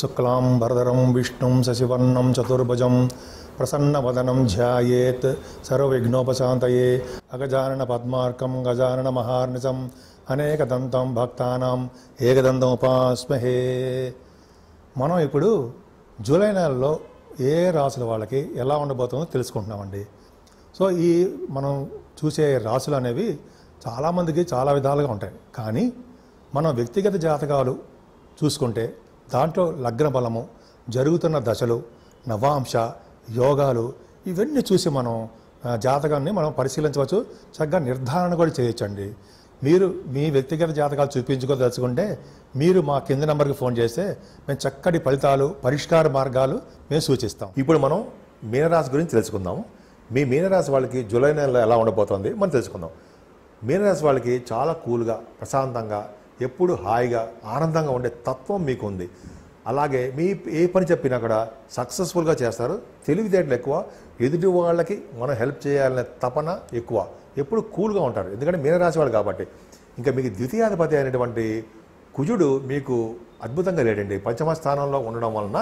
శుక్లాం విష్ణుం శశివర్ణం చతుర్భుజం ప్రసన్నవదనం शशिवर्णं సర్వవిఘ్నోపశాంతయే प्रसन्नवदनं పద్మార్కం सर्वविघ्नोपशान्तये మహార్నిజం అనేక దంతం భక్తానం ఏకదంతం ఉపాస్మహే మనం ఇప్పుడు జూలై నెలలో ఏ రాసుల వాళ్ళకి ఎలా ఉండబోతుందో తెలుసుకుంటున్నామండి సో ఈ మనం చూసే రాసులు అనేవి చాలామందికి చాలా విధాలుగా ఉంటాయి కానీ మనం వ్యక్తిగత జాతకాలు చూసుకుంటే దాంట్లో లగ్న బలము జరుగుతున్న దశలు నవాంశ యోగాలు ఇవన్నీ చూసి మనం జాతకాన్ని మనం పరిశీలించవచ్చు చక్కగా నిర్ధారణ కూడా చేయొచ్చండి మీరు మీ వ్యక్తిగత జాతకాలు చూపించుకోదలుచుకుంటే మీరు మా కింద నెంబర్కి ఫోన్ చేస్తే మేము చక్కటి ఫలితాలు పరిష్కార మార్గాలు మేము సూచిస్తాం ఇప్పుడు మనం మీనరాశి గురించి తెలుసుకుందాం మీ మీనరాశి వాళ్ళకి జూలై నెలలో ఎలా ఉండబోతోంది మనం తెలుసుకుందాం మీనరాశి వాళ్ళకి చాలా కూల్గా ప్రశాంతంగా ఎప్పుడు హాయిగా ఆనందంగా ఉండే తత్వం మీకు ఉంది అలాగే మీ ఏ పని చెప్పినా కూడా సక్సెస్ఫుల్గా చేస్తారు తెలివితేటలు ఎక్కువ ఎదుటి వాళ్ళకి మనం హెల్ప్ చేయాలనే తపన ఎక్కువ ఎప్పుడు కూల్గా ఉంటారు ఎందుకంటే వాళ్ళు కాబట్టి ఇంకా మీకు ద్వితీయాధిపతి అయినటువంటి కుజుడు మీకు అద్భుతంగా లేడండి పంచమ స్థానంలో ఉండడం వలన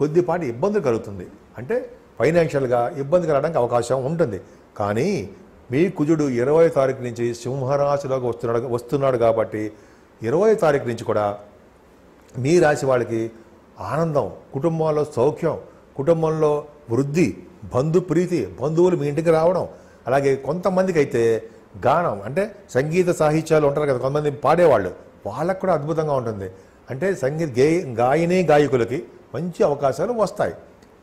కొద్దిపాటి ఇబ్బంది కలుగుతుంది అంటే ఫైనాన్షియల్గా ఇబ్బంది కలగడానికి అవకాశం ఉంటుంది కానీ మీ కుజుడు ఇరవై తారీఖు నుంచి సింహరాశిలోకి వస్తున్నాడు వస్తున్నాడు కాబట్టి ఇరవై తారీఖు నుంచి కూడా మీ రాశి వాళ్ళకి ఆనందం కుటుంబంలో సౌఖ్యం కుటుంబంలో వృద్ధి బంధు ప్రీతి బంధువులు మీ ఇంటికి రావడం అలాగే కొంతమందికి అయితే గానం అంటే సంగీత సాహిత్యాలు ఉంటారు కదా కొంతమంది పాడేవాళ్ళు వాళ్ళకు కూడా అద్భుతంగా ఉంటుంది అంటే సంగీత గే గాయని గాయకులకి మంచి అవకాశాలు వస్తాయి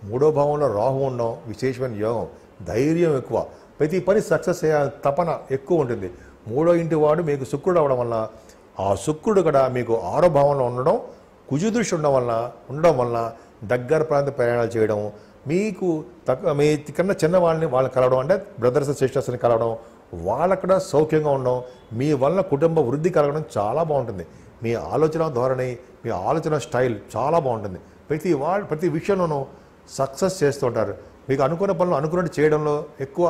మూడో భావంలో రాహు ఉండడం విశేషమైన యోగం ధైర్యం ఎక్కువ ప్రతి పని సక్సెస్ తపన ఎక్కువ ఉంటుంది మూడో ఇంటి వాడు మీకు శుక్రుడు అవడం వల్ల ఆ శుక్రుడు కూడా మీకు ఆరో భావంలో ఉండడం కుజుదృష్టి ఉండడం వల్ల ఉండడం వల్ల దగ్గర ప్రాంత ప్రయాణాలు చేయడం మీకు తక్కువ మీ కన్నా చిన్న వాళ్ళని వాళ్ళని కలవడం అంటే బ్రదర్స్ సిస్టర్స్ని కలవడం వాళ్ళకు కూడా సౌఖ్యంగా ఉండడం మీ వల్ల కుటుంబ వృద్ధి కలగడం చాలా బాగుంటుంది మీ ఆలోచన ధోరణి మీ ఆలోచన స్టైల్ చాలా బాగుంటుంది ప్రతి వా ప్రతి విషయంలోనూ సక్సెస్ చేస్తుంటారు మీకు అనుకున్న పనులు అనుకున్నట్టు చేయడంలో ఎక్కువ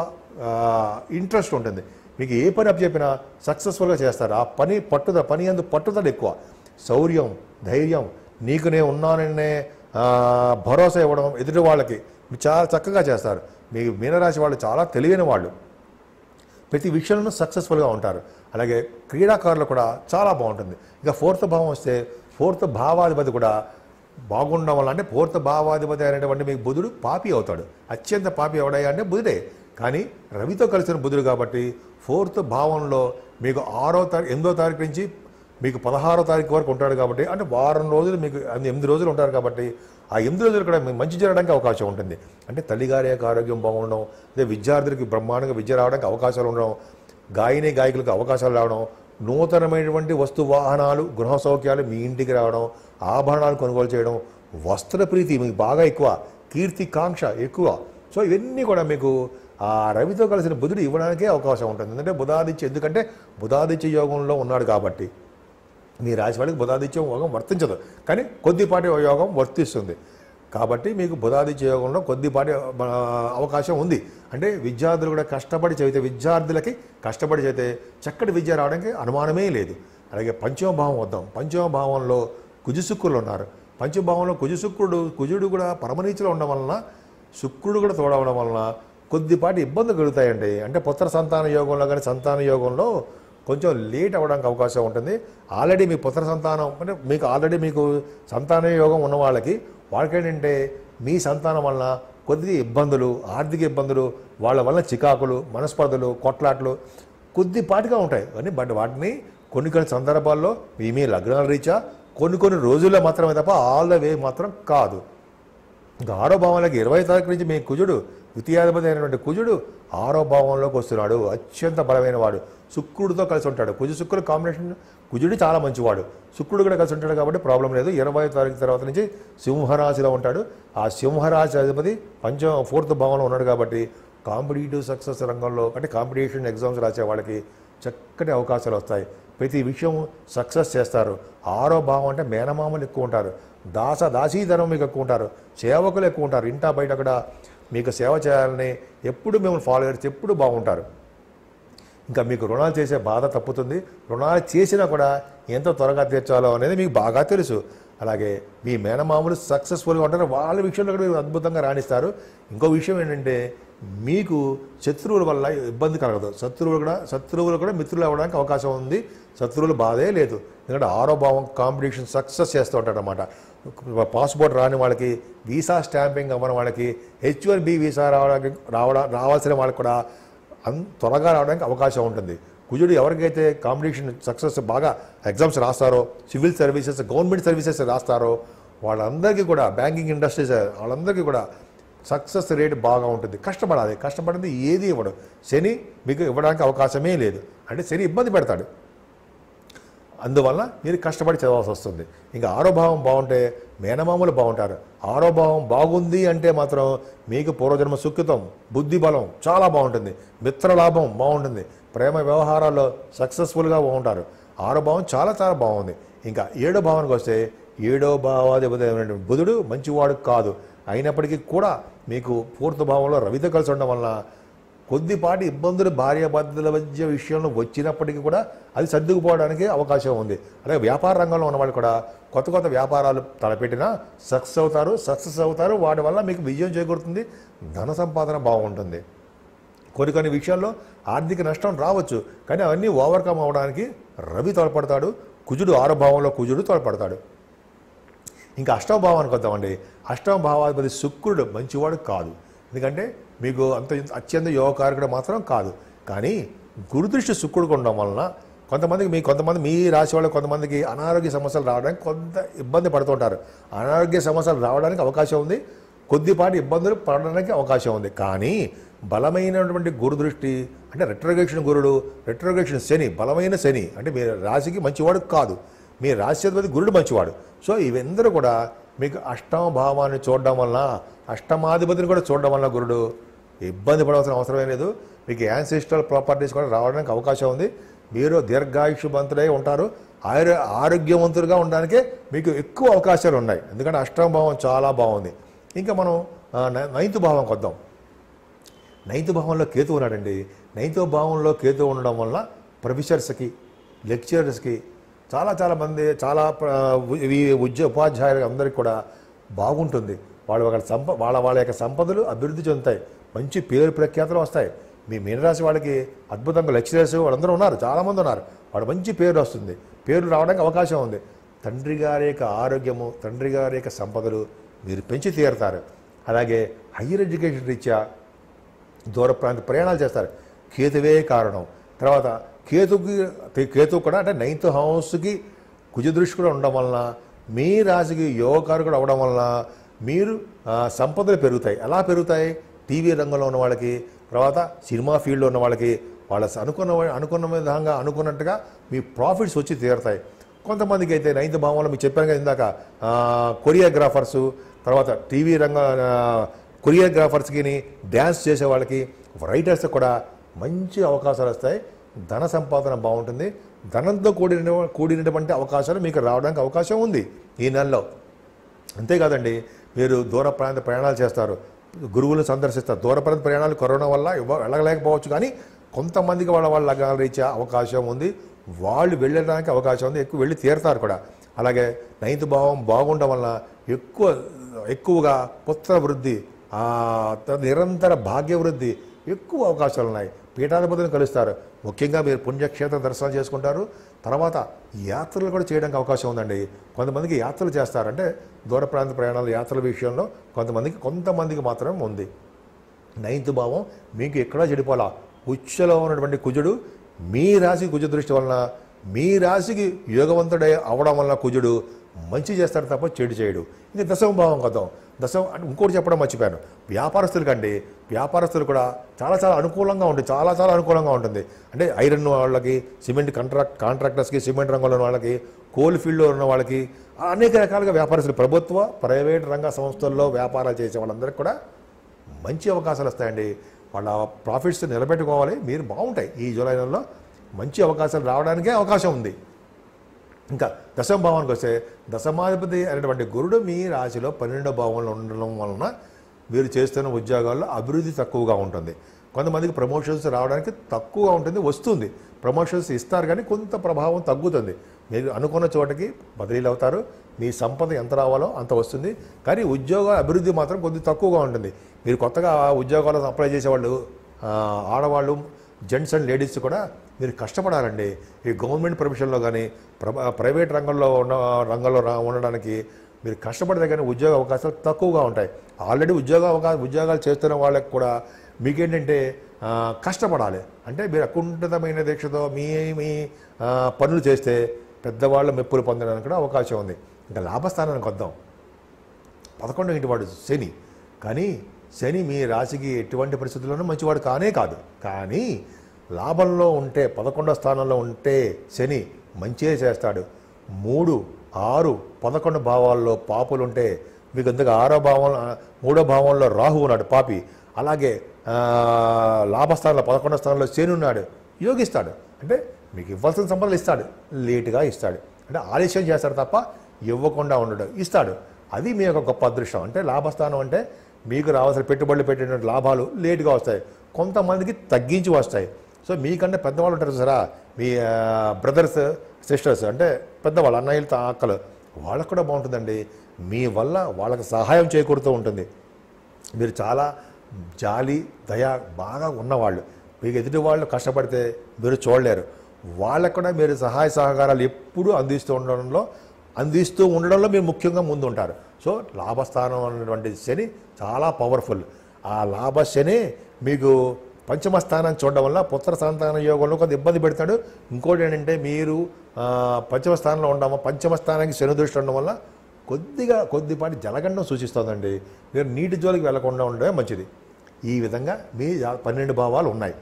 ఇంట్రెస్ట్ ఉంటుంది మీకు ఏ పని చెప్పినా సక్సెస్ఫుల్గా చేస్తారు ఆ పని పట్టుద పని అందు పట్టుదల ఎక్కువ శౌర్యం ధైర్యం నీకు నేను ఉన్నాననే భరోసా ఇవ్వడం ఎదుటి వాళ్ళకి చాలా చక్కగా చేస్తారు మీ మీనరాశి వాళ్ళు చాలా తెలియని వాళ్ళు ప్రతి విషయంలో సక్సెస్ఫుల్గా ఉంటారు అలాగే క్రీడాకారులు కూడా చాలా బాగుంటుంది ఇక ఫోర్త్ భావం వస్తే ఫోర్త్ భావాధిపతి కూడా బాగుండడం వల్ల అంటే ఫోర్త్ భావాధిపతి అనేటువంటి మీకు బుధుడు పాపి అవుతాడు అత్యంత పాపి ఎవడయ్యా అంటే బుధుడే కానీ రవితో కలిసిన బుధుడు కాబట్టి ఫోర్త్ భావంలో మీకు ఆరో తారీఖు ఎనిమిదో తారీఖు నుంచి మీకు పదహారో తారీఖు వరకు ఉంటాడు కాబట్టి అంటే వారం రోజులు మీకు ఎనిమిది రోజులు ఉంటారు కాబట్టి ఆ ఎనిమిది రోజులు కూడా మంచి జరగడానికి అవకాశం ఉంటుంది అంటే తల్లిగారి యొక్క ఆరోగ్యం బాగుండడం అదే విద్యార్థులకి బ్రహ్మాండంగా విద్య రావడానికి అవకాశాలు ఉండడం గాయని గాయకులకు అవకాశాలు రావడం నూతనమైనటువంటి వస్తు వాహనాలు గృహ సౌఖ్యాలు మీ ఇంటికి రావడం ఆభరణాలు కొనుగోలు చేయడం వస్త్ర ప్రీతి మీకు బాగా ఎక్కువ కీర్తికాంక్ష ఎక్కువ సో ఇవన్నీ కూడా మీకు ఆ రవితో కలిసిన బుధుడు ఇవ్వడానికే అవకాశం ఉంటుంది ఎందుకంటే బుధాదిత్య ఎందుకంటే బుధాదిత్య యోగంలో ఉన్నాడు కాబట్టి మీ రాశి వాళ్ళకి బుధాదిత్య యోగం వర్తించదు కానీ కొద్దిపాటి యోగం వర్తిస్తుంది కాబట్టి మీకు బుధాదిత్య యోగంలో కొద్దిపాటి అవకాశం ఉంది అంటే విద్యార్థులు కూడా కష్టపడి చదివితే విద్యార్థులకి కష్టపడి చదివితే చక్కటి విద్య రావడానికి అనుమానమే లేదు అలాగే పంచమభావం వద్దాం పంచమభావంలో కుజుశుక్రులు ఉన్నారు పంచభావంలో కుజుశుక్రుడు కుజుడు కూడా పరమనీతిలో ఉండడం వలన శుక్రుడు కూడా తోడవడం వలన కొద్దిపాటి ఇబ్బందులు కలుగుతాయండి అంటే పుత్ర సంతాన యోగంలో కానీ సంతాన యోగంలో కొంచెం లేట్ అవ్వడానికి అవకాశం ఉంటుంది ఆల్రెడీ మీ పుత్ర సంతానం అంటే మీకు ఆల్రెడీ మీకు సంతాన యోగం ఉన్న వాళ్ళకి వాళ్ళకేంటంటే మీ సంతానం వలన కొద్దిగా ఇబ్బందులు ఆర్థిక ఇబ్బందులు వాళ్ళ వల్ల చికాకులు మనస్పర్ధలు కొట్లాట్లు కొద్దిపాటిగా ఉంటాయి కానీ బట్ వాటిని కొన్ని కొన్ని సందర్భాల్లో మీ మీ లగ్నాల రీచా కొన్ని కొన్ని రోజుల్లో మాత్రమే తప్ప ఆల్ ద వే మాత్రం కాదు గాఢో భావాలకి ఇరవై తారీఖు నుంచి మీ కుజుడు ద్వితీయాధిపతి అయినటువంటి కుజుడు ఆరో భావంలోకి వస్తున్నాడు అత్యంత బలమైన వాడు శుక్రుడితో కలిసి ఉంటాడు కుజ శుక్రుడు కాంబినేషన్ కుజుడు చాలా మంచివాడు శుక్రుడు కూడా కలిసి ఉంటాడు కాబట్టి ప్రాబ్లం లేదు ఇరవై తారీఖు తర్వాత నుంచి సింహరాశిలో ఉంటాడు ఆ సింహరాశి అధిపతి పంచమ ఫోర్త్ భావంలో ఉన్నాడు కాబట్టి కాంపిటేటివ్ సక్సెస్ రంగంలో అంటే కాంపిటీషన్ ఎగ్జామ్స్ రాసే వాళ్ళకి చక్కటి అవకాశాలు వస్తాయి ప్రతి విషయం సక్సెస్ చేస్తారు ఆరో భావం అంటే మేనమామలు ఎక్కువ ఉంటారు దాస దాసీధనం మీకు ఎక్కువ ఉంటారు సేవకులు ఎక్కువ ఉంటారు ఇంటా బయట కూడా మీకు సేవ చేయాలని ఎప్పుడు మిమ్మల్ని ఫాలోయర్స్ ఎప్పుడు బాగుంటారు ఇంకా మీకు రుణాలు చేసే బాధ తప్పుతుంది రుణాలు చేసినా కూడా ఎంత త్వరగా తీర్చాలో అనేది మీకు బాగా తెలుసు అలాగే మీ మేనమామలు సక్సెస్ఫుల్గా ఉంటారు వాళ్ళ విషయంలో కూడా మీరు అద్భుతంగా రాణిస్తారు ఇంకో విషయం ఏంటంటే మీకు శత్రువుల వల్ల ఇబ్బంది కలగదు శత్రువులు కూడా శత్రువులు కూడా మిత్రులు అవ్వడానికి అవకాశం ఉంది శత్రువులు బాధే లేదు ఎందుకంటే ఆరో భావం కాంపిటీషన్ సక్సెస్ చేస్తూ ఉంటాడనమాట పాస్పోర్ట్ రాని వాళ్ళకి వీసా స్టాంపింగ్ అవ్వని వాళ్ళకి హెచ్ వన్ బి వీసా రావడానికి రావడా రావాల్సిన వాళ్ళకి కూడా త్వరగా రావడానికి అవకాశం ఉంటుంది కుజుడు ఎవరికైతే కాంపిటీషన్ సక్సెస్ బాగా ఎగ్జామ్స్ రాస్తారో సివిల్ సర్వీసెస్ గవర్నమెంట్ సర్వీసెస్ రాస్తారో వాళ్ళందరికీ కూడా బ్యాంకింగ్ ఇండస్ట్రీస్ వాళ్ళందరికీ కూడా సక్సెస్ రేట్ బాగా ఉంటుంది కష్టపడాలి కష్టపడింది ఏది ఇవ్వడు శని మీకు ఇవ్వడానికి అవకాశమే లేదు అంటే శని ఇబ్బంది పెడతాడు అందువలన మీరు కష్టపడి చదవాల్సి వస్తుంది ఇంకా ఆరోభావం బాగుంటే మేనమామలు బాగుంటారు ఆరోభావం బాగుంది అంటే మాత్రం మీకు పూర్వజన్మ సుఖితం బుద్ధి బలం చాలా బాగుంటుంది మిత్రలాభం బాగుంటుంది ప్రేమ వ్యవహారాల్లో సక్సెస్ఫుల్గా బాగుంటారు ఆరోభావం చాలా చాలా బాగుంది ఇంకా ఏడో భావానికి వస్తే ఏడో భావాధిపతి బుధుడు మంచివాడు కాదు అయినప్పటికీ కూడా మీకు పూర్తి భావంలో రవితో కలిసి ఉండడం వలన కొద్దిపాటి ఇబ్బందులు భార్య బాధ్యతల మధ్య విషయంలో వచ్చినప్పటికీ కూడా అది సర్దుకుపోవడానికి అవకాశం ఉంది అలాగే వ్యాపార రంగంలో ఉన్నవాళ్ళు కూడా కొత్త కొత్త వ్యాపారాలు తలపెట్టినా సక్సెస్ అవుతారు సక్సెస్ అవుతారు వాటి వల్ల మీకు విజయం చేకూరుతుంది ధన సంపాదన బాగుంటుంది కొన్ని కొన్ని విషయాల్లో ఆర్థిక నష్టం రావచ్చు కానీ అవన్నీ ఓవర్కమ్ అవ్వడానికి రవి తోడ్పడతాడు కుజుడు ఆరోభావంలో కుజుడు తోడ్పడతాడు ఇంకా అష్టమ భావానికి వద్దామండి అష్టమ భావాధిపతి శుక్రుడు మంచివాడు కాదు ఎందుకంటే మీకు అంత అత్యంత యోగకారకుడు మాత్రం కాదు కానీ గురుదృష్టి సుక్కుడుగా ఉండడం వలన కొంతమందికి మీ కొంతమంది మీ రాశి వాళ్ళకి కొంతమందికి అనారోగ్య సమస్యలు రావడానికి కొంత ఇబ్బంది పడుతుంటారు అనారోగ్య సమస్యలు రావడానికి అవకాశం ఉంది కొద్దిపాటి ఇబ్బందులు పడడానికి అవకాశం ఉంది కానీ బలమైనటువంటి గురుదృష్టి అంటే రెట్రోగేషన్ గురుడు రెట్రోగేషన్ శని బలమైన శని అంటే మీ రాశికి మంచివాడు కాదు మీ రాశి అధిపతి గురుడు మంచివాడు సో ఇవందరూ కూడా మీకు అష్టమ భావాన్ని చూడడం వలన అష్టమాధిపతిని కూడా చూడడం వల్ల గురుడు ఇబ్బంది పడవలసిన అవసరమే లేదు మీకు యాన్సిస్ట్రల్ ప్రాపర్టీస్ కూడా రావడానికి అవకాశం ఉంది మీరు దీర్ఘాయుషుబంతులై ఉంటారు ఆరో ఆరోగ్యవంతులుగా ఉండడానికి మీకు ఎక్కువ అవకాశాలు ఉన్నాయి ఎందుకంటే అష్టమ భావం చాలా బాగుంది ఇంకా మనం నైన్త్ భావం కొద్దాం నైన్త్ భావంలో కేతు ఉన్నాడండి నైన్త్ భావంలో కేతు ఉండడం వల్ల ప్రొఫెసర్స్కి లెక్చరర్స్కి చాలా చాలా మంది చాలా ఉద్యోగ ఉపాధ్యాయులు అందరికీ కూడా బాగుంటుంది వాళ్ళు ఒక సంప వాళ్ళ వాళ్ళ యొక్క సంపదలు అభివృద్ధి చెందుతాయి మంచి పేరు ప్రఖ్యాతులు వస్తాయి మీ మీనరాశి వాళ్ళకి అద్భుతంగా లెక్చరర్స్ వాళ్ళందరూ ఉన్నారు చాలామంది ఉన్నారు వాడు మంచి పేరు వస్తుంది పేరు రావడానికి అవకాశం ఉంది తండ్రి గారి యొక్క ఆరోగ్యము తండ్రి గారి యొక్క సంపదలు మీరు పెంచి తీరుతారు అలాగే హయ్యర్ ఎడ్యుకేషన్ రీత్యా దూర ప్రాంత ప్రయాణాలు చేస్తారు కేతువే కారణం తర్వాత కేతుకి కేతు కూడా అంటే నైన్త్ హౌస్కి కుజదృష్టి కూడా ఉండడం వలన మీ రాశికి యోగకారు కూడా అవ్వడం వలన మీరు సంపదలు పెరుగుతాయి ఎలా పెరుగుతాయి టీవీ రంగంలో ఉన్న వాళ్ళకి తర్వాత సినిమా ఫీల్డ్లో ఉన్న వాళ్ళకి వాళ్ళ అనుకున్న అనుకున్న విధంగా అనుకున్నట్టుగా మీ ప్రాఫిట్స్ వచ్చి తీరుతాయి కొంతమందికి అయితే నైన్త్ భావంలో మీకు చెప్పాను కదా ఇందాక కొరియోగ్రాఫర్సు తర్వాత టీవీ రంగ కొరియోగ్రాఫర్స్కి డ్యాన్స్ చేసే వాళ్ళకి రైటర్స్ కూడా మంచి అవకాశాలు వస్తాయి ధన సంపాదన బాగుంటుంది ధనంతో కూడిన కూడినటువంటి అవకాశాలు మీకు రావడానికి అవకాశం ఉంది ఈ నెలలో అంతేకాదండి మీరు దూర ప్రాంత ప్రయాణాలు చేస్తారు గురువులను సందర్శిస్తారు దూర ప్రాంత ప్రయాణాలు కరోనా వల్ల వెళ్ళలేకపోవచ్చు కానీ కొంతమందికి వాళ్ళ వాళ్ళ లగ్నాలు రీచే అవకాశం ఉంది వాళ్ళు వెళ్ళడానికి అవకాశం ఉంది ఎక్కువ వెళ్ళి తీరుతారు కూడా అలాగే నైన్త్ భావం బాగుండడం వల్ల ఎక్కువ ఎక్కువగా పుత్ర వృద్ధి నిరంతర భాగ్యవృద్ధి ఎక్కువ అవకాశాలు ఉన్నాయి పీఠాధిపతిని కలుస్తారు ముఖ్యంగా మీరు పుణ్యక్షేత్ర దర్శనం చేసుకుంటారు తర్వాత యాత్రలు కూడా చేయడానికి అవకాశం ఉందండి కొంతమందికి యాత్రలు చేస్తారంటే దూర ప్రాంత ప్రయాణాలు యాత్రల విషయంలో కొంతమందికి కొంతమందికి మాత్రమే ఉంది నైన్త్ భావం మీకు ఎక్కడా చెడిపోలా ఉచ్చలో ఉన్నటువంటి కుజుడు మీ రాశి కుజ దృష్టి వలన మీ రాశికి యోగవంతుడై అవడం వలన కుజుడు మంచి చేస్తాడు తప్ప చెడు చేయడు ఇంకా దశమ భావం కదాం దశం అంటే ఇంకోటి చెప్పడం మర్చిపోయాను వ్యాపారస్తులు కండి వ్యాపారస్తులు కూడా చాలా చాలా అనుకూలంగా ఉంటుంది చాలా చాలా అనుకూలంగా ఉంటుంది అంటే ఐరన్ వాళ్ళకి సిమెంట్ కాంట్రాక్ట్ కాంట్రాక్టర్స్కి సిమెంట్ రంగంలో ఉన్న వాళ్ళకి కోల్ ఫీల్డ్లో ఉన్న వాళ్ళకి అనేక రకాలుగా వ్యాపారస్తులు ప్రభుత్వ ప్రైవేట్ రంగ సంస్థల్లో వ్యాపారాలు చేసే వాళ్ళందరికీ కూడా మంచి అవకాశాలు వస్తాయండి వాళ్ళ ప్రాఫిట్స్ నిలబెట్టుకోవాలి మీరు బాగుంటాయి ఈ జూలై నెలలో మంచి అవకాశాలు రావడానికే అవకాశం ఉంది ఇంకా దశమ భావానికి వస్తే దశమాధిపతి అనేటువంటి గురుడు మీ రాశిలో పన్నెండో భావంలో ఉండడం వలన మీరు చేస్తున్న ఉద్యోగాల్లో అభివృద్ధి తక్కువగా ఉంటుంది కొంతమందికి ప్రమోషన్స్ రావడానికి తక్కువగా ఉంటుంది వస్తుంది ప్రమోషన్స్ ఇస్తారు కానీ కొంత ప్రభావం తగ్గుతుంది మీరు అనుకున్న చోటకి బదిలీలు అవుతారు మీ సంపద ఎంత రావాలో అంత వస్తుంది కానీ ఉద్యోగ అభివృద్ధి మాత్రం కొద్ది తక్కువగా ఉంటుంది మీరు కొత్తగా ఉద్యోగాలను అప్లై చేసేవాళ్ళు ఆడవాళ్ళు జెంట్స్ అండ్ లేడీస్ కూడా మీరు కష్టపడాలండి ఈ గవర్నమెంట్ ప్రొఫెషన్లో కానీ ప్రైవేట్ రంగంలో ఉన్న రంగంలో ఉండడానికి మీరు కష్టపడితే కానీ ఉద్యోగ అవకాశాలు తక్కువగా ఉంటాయి ఆల్రెడీ ఉద్యోగ అవకాశ ఉద్యోగాలు చేస్తున్న వాళ్ళకి కూడా మీకేంటంటే కష్టపడాలి అంటే మీరు అకుంఠితమైన దీక్షతో మీ మీ పనులు చేస్తే పెద్దవాళ్ళు మెప్పులు పొందడానికి కూడా అవకాశం ఉంది ఇంకా లాభస్థానానికి వద్దాం పదకొండు ఇంటి వాడు శని కానీ శని మీ రాశికి ఎటువంటి పరిస్థితుల్లోనూ మంచివాడు కానే కాదు కానీ లాభంలో ఉంటే పదకొండో స్థానంలో ఉంటే శని మంచే చేస్తాడు మూడు ఆరు పదకొండు భావాల్లో పాపులుంటే మీకు అందుకు ఆరో భావం మూడో భావంలో రాహు ఉన్నాడు పాపి అలాగే లాభస్థానంలో పదకొండో స్థానంలో శని ఉన్నాడు యోగిస్తాడు అంటే మీకు ఇవ్వాల్సిన సంపదలు ఇస్తాడు లేటుగా ఇస్తాడు అంటే ఆలస్యం చేస్తాడు తప్ప ఇవ్వకుండా ఉండడు ఇస్తాడు అది మీ యొక్క గొప్ప అదృష్టం అంటే లాభస్థానం అంటే మీకు రావాల్సిన పెట్టుబడులు పెట్టేటువంటి లాభాలు లేటుగా వస్తాయి కొంతమందికి తగ్గించి వస్తాయి సో మీకంటే పెద్దవాళ్ళు ఉంటారు సరే మీ బ్రదర్స్ సిస్టర్స్ అంటే పెద్దవాళ్ళు అన్నయ్యలు అక్కలు వాళ్ళకు కూడా బాగుంటుందండి మీ వల్ల వాళ్ళకి సహాయం చేకూరుతూ ఉంటుంది మీరు చాలా జాలి దయ బాగా ఉన్నవాళ్ళు మీకు ఎదుటి వాళ్ళు కష్టపడితే మీరు చూడలేరు వాళ్ళకు కూడా మీరు సహాయ సహకారాలు ఎప్పుడూ అందిస్తూ ఉండడంలో అందిస్తూ ఉండడంలో మీరు ముఖ్యంగా ముందు ఉంటారు సో లాభస్థానం అనేటువంటి శని చాలా పవర్ఫుల్ ఆ లాభ శని మీకు పంచమ స్థానం చూడడం వల్ల పుత్ర సంతాన యోగంలో కొంత ఇబ్బంది పెడతాడు ఇంకోటి ఏంటంటే మీరు పంచమ స్థానంలో ఉండడం పంచమ స్థానానికి శని దృష్టి ఉండడం వల్ల కొద్దిగా కొద్దిపాటి జలగండం సూచిస్తుందండి మీరు నీటి జోలికి వెళ్లకుండా ఉండడమే మంచిది ఈ విధంగా మీ పన్నెండు భావాలు ఉన్నాయి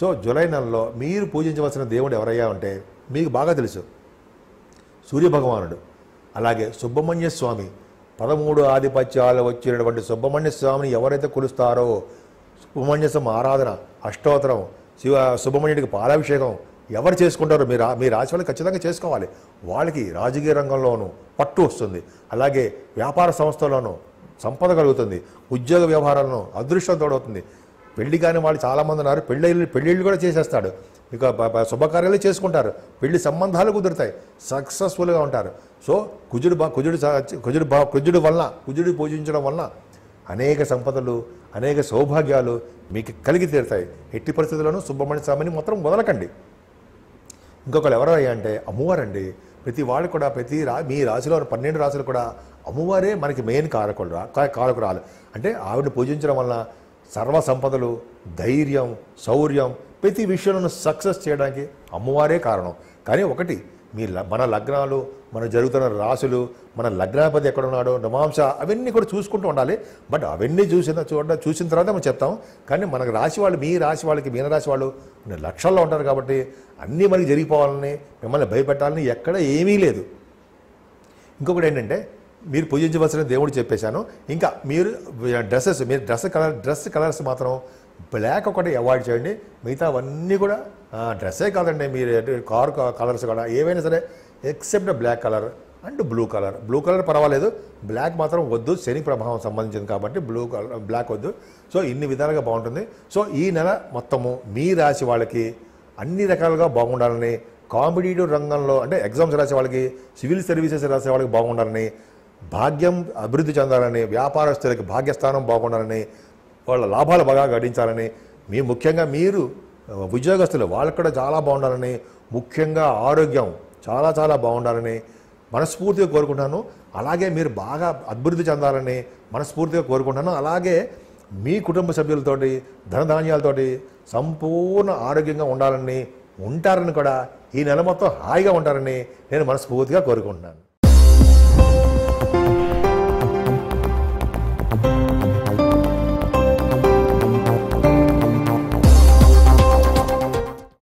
సో జూలై నెలలో మీరు పూజించవలసిన దేవుడు ఎవరయ్యా అంటే మీకు బాగా తెలుసు సూర్యభగవానుడు అలాగే సుబ్రహ్మణ్య స్వామి పదమూడు ఆధిపత్యాలు వచ్చినటువంటి సుబ్రహ్మణ్య స్వామిని ఎవరైతే కొలుస్తారో సుబ్రహ్మణ్య స్వామి ఆరాధన అష్టోత్తరం శివ సుబ్రహ్మణ్యుడికి పాలాభిషేకం ఎవరు చేసుకుంటారో మీరు మీ రాశి వాళ్ళు ఖచ్చితంగా చేసుకోవాలి వాళ్ళకి రాజకీయ రంగంలోనూ పట్టు వస్తుంది అలాగే వ్యాపార సంస్థల్లోనూ సంపద కలుగుతుంది ఉద్యోగ వ్యవహారాలను అదృష్టం తోడవుతుంది పెళ్లి కానీ వాళ్ళు చాలామంది ఉన్నారు పెళ్ళిళ్ళు పెళ్ళిళ్ళు కూడా చేసేస్తాడు ఇక శుభకార్యాలు చేసుకుంటారు పెళ్లి సంబంధాలు కుదురుతాయి సక్సెస్ఫుల్గా ఉంటారు సో కుజుడు బా కుజుడు కుజుడు బా కుజుడు వలన కుజుడు పూజించడం వలన అనేక సంపదలు అనేక సౌభాగ్యాలు మీకు కలిగి తీరుతాయి ఎట్టి పరిస్థితుల్లోనూ సుబ్రహ్మణ్య స్వామిని మాత్రం వదలకండి ఇంకొకరు ఎవరు అంటే అమ్మవారండి ప్రతి వాళ్ళు కూడా ప్రతి రా మీ రాశిలో పన్నెండు రాశులు కూడా అమ్మవారే మనకి మెయిన్ కారకులు కారకురాలు అంటే ఆవిడ పూజించడం వలన సర్వ సంపదలు ధైర్యం శౌర్యం ప్రతి విషయంలో సక్సెస్ చేయడానికి అమ్మవారే కారణం కానీ ఒకటి మీ మన లగ్నాలు మన జరుగుతున్న రాసులు మన లగ్నాపతి ఎక్కడ ఉన్నాడో నమాంస అవన్నీ కూడా చూసుకుంటూ ఉండాలి బట్ అవన్నీ చూసిన చూడ చూసిన తర్వాత మనం చెప్తాం కానీ మనకు రాశి వాళ్ళు మీ రాశి వాళ్ళకి మీన రాసి వాళ్ళు లక్షల్లో ఉంటారు కాబట్టి అన్నీ మనకి జరిగిపోవాలని మిమ్మల్ని భయపెట్టాలని ఎక్కడ ఏమీ లేదు ఇంకొకటి ఏంటంటే మీరు పూజించవలసిన దేవుడు చెప్పేశాను ఇంకా మీరు డ్రెస్సెస్ మీరు డ్రెస్ కలర్ డ్రెస్ కలర్స్ మాత్రం బ్లాక్ ఒకటి అవాయిడ్ చేయండి మిగతా అవన్నీ కూడా డ్రెస్సే కాదండి మీరు కార్ కలర్స్ కూడా ఏవైనా సరే except black colour and blue colour blue colour పర్వాలేదు బ్లాక్ మాత్రం వద్దు శని ప్రభావం సంబంధించింది కాబట్టి బ్లూ కలర్ బ్లాక్ వద్దు సో ఇన్ని విధాలుగా బాగుంటుంది సో ఈ నెల మొత్తము మీ రాశి వాళ్ళకి అన్ని రకాలుగా బాగుండాలని కాంపిటేటివ్ రంగంలో అంటే ఎగ్జామ్స్ రాసే వాళ్ళకి సివిల్ సర్వీసెస్ రాసే వాళ్ళకి బాగుండాలని భాగ్యం అభివృద్ధి చెందాలని వ్యాపారస్తులకి భాగ్యస్థానం బాగుండాలని వాళ్ళ లాభాలు బాగా గడించాలని మీ ముఖ్యంగా మీరు ఉద్యోగస్తులు వాళ్ళు కూడా చాలా బాగుండాలని ముఖ్యంగా ఆరోగ్యం చాలా చాలా బాగుండాలని మనస్ఫూర్తిగా కోరుకుంటాను అలాగే మీరు బాగా అభివృద్ధి చెందాలని మనస్ఫూర్తిగా కోరుకుంటాను అలాగే మీ కుటుంబ సభ్యులతోటి ధనధాన్యాలతోటి సంపూర్ణ ఆరోగ్యంగా ఉండాలని ఉంటారని కూడా ఈ నెల మొత్తం హాయిగా ఉంటారని నేను మనస్ఫూర్తిగా కోరుకుంటున్నాను